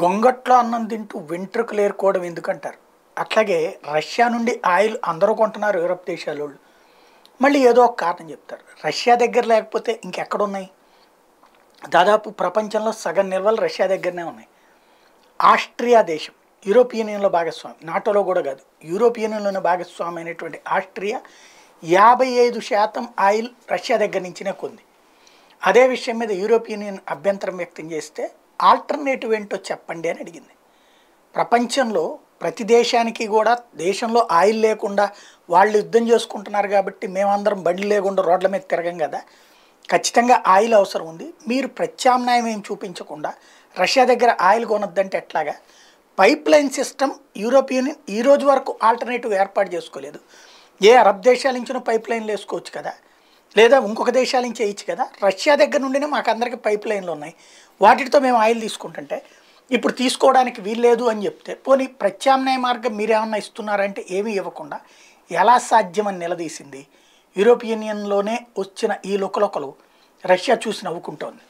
గొంగట్లో అన్నం తింటూ వెంట్రుకు లేరుకోవడం ఎందుకంటారు అట్లాగే రష్యా నుండి ఆయిల్ అందరూ కొంటున్నారు యూరప్ దేశాల వాళ్ళు మళ్ళీ ఏదో ఒక కారణం చెప్తారు రష్యా దగ్గర లేకపోతే ఇంకెక్కడున్నాయి దాదాపు ప్రపంచంలో సగం నిల్వలు రష్యా దగ్గరనే ఉన్నాయి ఆస్ట్రియా దేశం యూరోపియన్ యూనియన్లో భాగస్వామి నాటోలో కూడా కాదు యూరోపియన్ యూనియన్లోనే భాగస్వామి అయినటువంటి ఆస్ట్రియా యాభై ఐదు శాతం ఆయిల్ రష్యా దగ్గర నుంచినే కొంది అదే విషయం మీద యూరోపియన్ యూనియన్ అభ్యంతరం వ్యక్తం చేస్తే ఆల్టర్నేటివ్ ఏంటో చెప్పండి అని అడిగింది ప్రపంచంలో ప్రతి దేశానికి కూడా దేశంలో ఆయిల్ లేకుండా వాళ్ళు యుద్ధం చేసుకుంటున్నారు కాబట్టి మేమందరం బండి లేకుండా రోడ్ల మీద తిరగం కదా ఖచ్చితంగా ఆయిల్ అవసరం ఉంది మీరు ప్రత్యామ్నాయం ఏం చూపించకుండా రష్యా దగ్గర ఆయిల్ కొనొద్దంటే ఎట్లాగా pipeline system Europe Union ఈ రోజు వరకు ఆల్టర్నేటివ్ ఏర్పాటు చేసుకోలేదు ఏ అరబ్ దేశాల నుంచినో పైప్ లైన్లు వేసుకోవచ్చు కదా లేదా ఇంకొక దేశాల నుంచి వేయచ్చు కదా రష్యా దగ్గర నుండినే మాకు అందరికీ పైప్ లైన్లు ఉన్నాయి వాటితో మేము ఆయిల్ తీసుకుంటుంటే ఇప్పుడు తీసుకోవడానికి వీల్లేదు అని చెప్తే పోనీ ప్రత్యామ్నాయ మార్గం మీరేమన్నా ఇస్తున్నారంటే ఏమీ ఇవ్వకుండా ఎలా సాధ్యమని నిలదీసింది యూరోపియన్ యూనియన్లోనే వచ్చిన ఈ లుకలొకలు రష్యా చూసి నవ్వుకుంటోంది